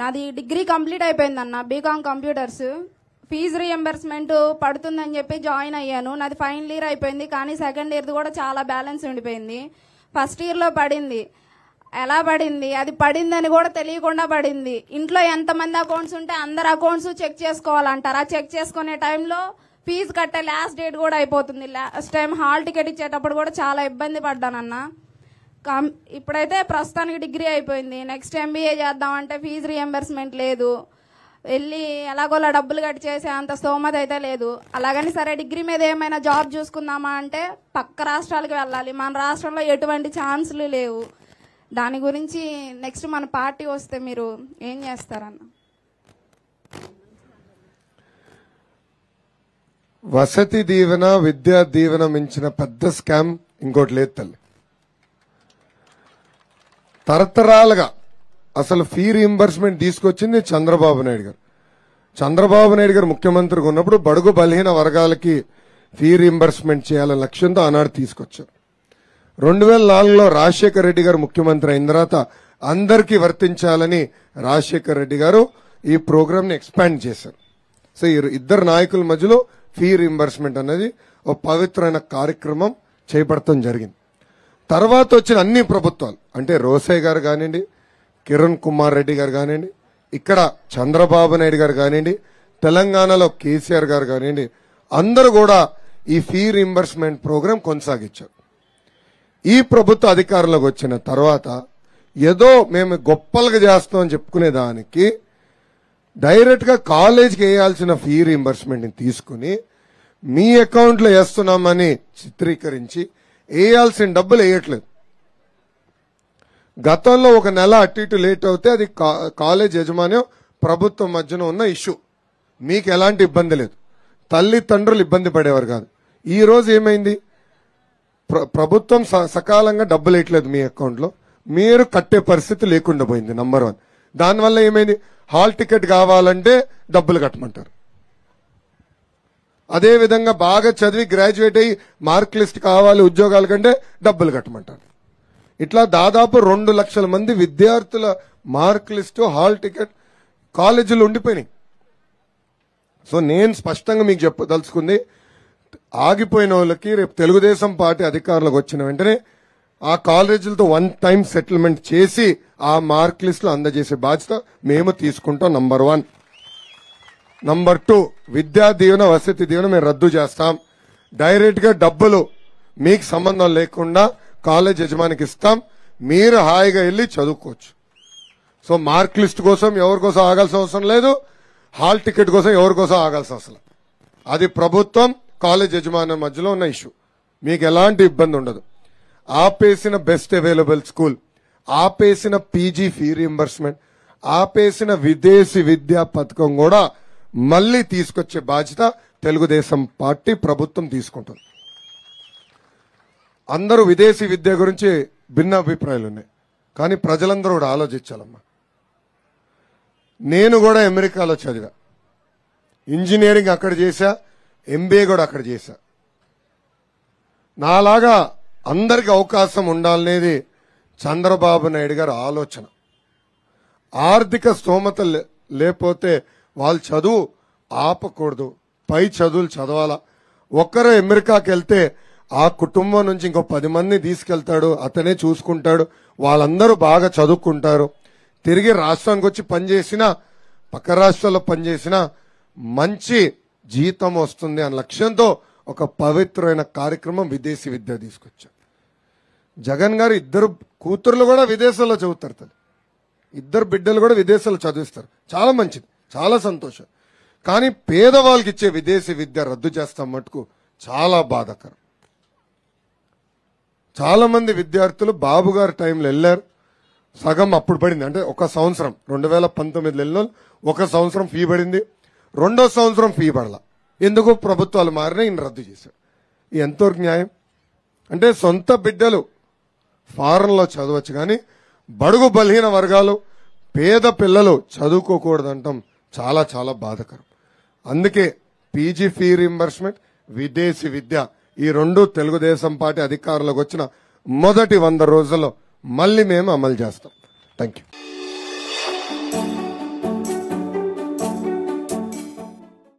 నాది degree complete అయిపోయిందన్న BCom computers fees reimbursement పడుతుందని చెప్పి జాయిన్ అయ్యాను నాది ఫైనల్ ఇయర్ అయిపోయింది కానీ సెకండ్ ఇయర్ది కూడా చాలా బ్యాలెన్స్ ఉండిపోయింది ఫస్ట్ ఇయర్లో పడింది ఎలా పడింది అది పడిందని కూడా తెలియకుండా పడింది ఇంట్లో ఎంతమంది అకౌంట్స్ ఉంటే అందరు అకౌంట్స్ చెక్ చేసుకోవాలంటారు ఆ చెక్ చేసుకునే టైంలో ఫీజు కట్టే లాస్ట్ డేట్ కూడా అయిపోతుంది లాస్ట్ టైం హాల్ టికెట్ ఇచ్చేటప్పుడు కూడా చాలా ఇబ్బంది పడ్డానన్నా కామ్ ఇప్పుడైతే ప్రస్తుతానికి డిగ్రీ అయిపోయింది నెక్స్ట్ ఎంబీఏ చేద్దామంటే ఫీజు రియంబర్స్మెంట్ లేదు వెళ్ళి ఎలాగోలా డబ్బులు కట్టి చేసే అంత స్తోమత అయితే లేదు అలాగని సరే డిగ్రీ మీద ఏమైనా జాబ్ చూసుకుందామా అంటే పక్క రాష్ట్రాలకు వెళ్ళాలి మన రాష్ట్రంలో ఎటువంటి ఛాన్సులు లేవు దాని గురించి నెక్స్ట్ మన పార్టీ వస్తే మీరు ఏం చేస్తారన్న వసతి దీవెన విద్యా దీవెన మించిన పెద్ద స్కామ్ ఇంకోటి లేదు తల్లి తరతరాలుగా అసలు ఫీ రీఎంబర్స్మెంట్ తీసుకొచ్చింది చంద్రబాబు నాయుడు గారు చంద్రబాబు నాయుడు గారు ముఖ్యమంత్రిగా ఉన్నప్పుడు బడుగు బలహీన వర్గాలకి ఫీ రీఎంబర్స్మెంట్ చేయాలనే లక్ష్యంతో ఆనాడు తీసుకొచ్చారు రెండు వేల నాలుగులో రాజశేఖర రెడ్డి గారు ముఖ్యమంత్రి అయిన తర్వాత అందరికీ వర్తించాలని రాజశేఖర రెడ్డి గారు ఈ ప్రోగ్రామ్ని ఎక్స్పాండ్ చేశారు సో ఈ ఇద్దరు నాయకుల మధ్యలో ఫీ రీఎంబర్స్మెంట్ అనేది ఒక పవిత్రమైన కార్యక్రమం చేపడటం జరిగింది తర్వాత వచ్చిన అన్ని ప్రభుత్వాలు అంటే రోసే గారు కానివ్వండి కిరణ్ కుమార్ రెడ్డి గారు కానివ్వండి ఇక్కడ చంద్రబాబు నాయుడు గారు కానివ్వండి తెలంగాణలో కేసీఆర్ గారు కానివ్వండి అందరూ కూడా ఈ ఫీ రింబర్స్మెంట్ ప్రోగ్రాం కొనసాగించారు ఈ ప్రభుత్వ అధికారంలోకి వచ్చిన తర్వాత ఏదో మేము గొప్పలుగా చేస్తామని చెప్పుకునే దానికి డైరెక్ట్గా కాలేజీకి వేయాల్సిన ఫీ ని తీసుకుని మీ అకౌంట్లో వేస్తున్నామని చిత్రీకరించి వేయాల్సిన డబ్బులు వేయట్లేదు గతంలో ఒక నెల అటు ఇటు లేట్ అవుతే అది కాలేజ్ యజమాన్యం ప్రభుత్వం మధ్యన ఉన్న ఇష్యూ మీకు ఎలాంటి ఇబ్బంది లేదు తండ్రులు ఇబ్బంది పడేవారు కాదు ఈరోజు ఏమైంది ప్రభుత్వం సకాలంగా డబ్బులు వేయట్లేదు మీ అకౌంట్లో మీరు కట్టే పరిస్థితి లేకుండా పోయింది నంబర్ వన్ దానివల్ల ఏమైంది హాల్ టికెట్ కావాలంటే డబ్బులు కట్టమంటారు అదేవిధంగా బాగా చదివి గ్రాడ్యుయేట్ అయ్యి మార్క్ లిస్ట్ కావాలి ఉద్యోగాల కంటే డబ్బులు కట్టమంటారు ఇట్లా దాదాపు రెండు లక్షల మంది విద్యార్థుల మార్క్ లిస్టు హాల్ టికెట్ కాలేజీలు ఉండిపోయినాయి సో నేను స్పష్టంగా మీకు చెప్పదలుచుకుంది ఆగిపోయిన వాళ్ళకి రేపు తెలుగుదేశం పార్టీ అధికారులకు వచ్చిన వెంటనే ఆ కాలేజీలతో వన్ టైం సెటిల్మెంట్ చేసి ఆ మార్క్ లిస్టులు అందజేసే బాధ్యత మేము తీసుకుంటాం నంబర్ వన్ నంబర్ టూ విద్యా దీవెన వసతి దీవెన మేము రద్దు చేస్తాం డైరెక్ట్గా డబ్బులు మీకు సంబంధం లేకుండా కాలేజ్ యజమానికి ఇస్తాం మీరు హాయిగా వెళ్ళి చదువుకోవచ్చు సో మార్క్ లిస్ట్ కోసం ఎవరి కోసం ఆగాల్సిన అవసరం లేదు హాల్ టికెట్ కోసం ఎవరి కోసం ఆగాల్సిన అవసరం అది ప్రభుత్వం కాలేజ్ యజమాని మధ్యలో ఉన్న ఇష్యూ మీకు ఎలాంటి ఇబ్బంది ఉండదు ఆపేసిన బెస్ట్ అవైలబుల్ స్కూల్ ఆపేసిన పీజీ ఫీ రీఎంబర్స్మెంట్ ఆపేసిన విదేశీ విద్యా పథకం కూడా మళ్ళీ తీసుకొచ్చే బాధ్యత తెలుగుదేశం పార్టీ ప్రభుత్వం తీసుకుంటుంది అందరూ విదేశీ విద్య గురించి భిన్న అభిప్రాయాలు ఉన్నాయి కానీ ప్రజలందరూ కూడా ఆలోచించాలమ్మా నేను కూడా అమెరికాలో చదివా ఇంజనీరింగ్ అక్కడ చేశా ఎంబీఏ కూడా అక్కడ చేశా నాలాగా అందరికి అవకాశం ఉండాలనేది చంద్రబాబు నాయుడు గారి ఆలోచన ఆర్థిక స్తోమత లేకపోతే వాళ్ళు చదువు ఆపకూడదు పై చదువులు చదవాలా ఒక్కరు అమెరికాకి వెళ్తే ఆ కుటుంబం నుంచి ఇంకో పది మందిని తీసుకెళ్తాడు అతనే చూసుకుంటాడు వాళ్ళందరూ బాగా చదువుకుంటారు తిరిగి రాష్ట్రానికి వచ్చి పనిచేసినా పక్క రాష్ట్రాల్లో పనిచేసినా మంచి జీతం వస్తుంది అనే లక్ష్యంతో ఒక పవిత్రమైన కార్యక్రమం విదేశీ విద్య తీసుకొచ్చారు జగన్ గారు ఇద్దరు కూతుర్లు కూడా విదేశాల్లో చదువుతారు ఇద్దరు బిడ్డలు కూడా విదేశాల్లో చదివిస్తారు చాలా మంచిది చాలా సంతోషం కానీ పేదవాళ్ళకి ఇచ్చే విదేశీ విద్య రద్దు చేస్తాం మటుకు చాలా బాధాకరం చాలామంది విద్యార్థులు బాబు గారి టైంలో వెళ్ళారు సగం అప్పుడు పడింది అంటే ఒక సంవత్సరం రెండు వేల పంతొమ్మిదిలో వెళ్ళిన ఒక సంవత్సరం ఫీ పడింది రెండో సంవత్సరం ఫీ పడలా ఎందుకు ప్రభుత్వాలు మారినా ఈయన రద్దు చేశారు ఎంతో న్యాయం అంటే సొంత బిడ్డలు ఫారెన్లో చదవచ్చు కానీ బడుగు బలహీన వర్గాలు పేద పిల్లలు చదువుకోకూడదంటాం చాలా చాలా బాధకరం అందుకే పీజీ ఫీ రీఎంబర్స్మెంట్ విదేశీ విద్య ఈ రెండు తెలుగుదేశం పార్టీ అధికారంలోకి వచ్చిన మొదటి వంద రోజుల్లో మళ్ళీ మేము అమలు చేస్తాం థ్యాంక్ యూ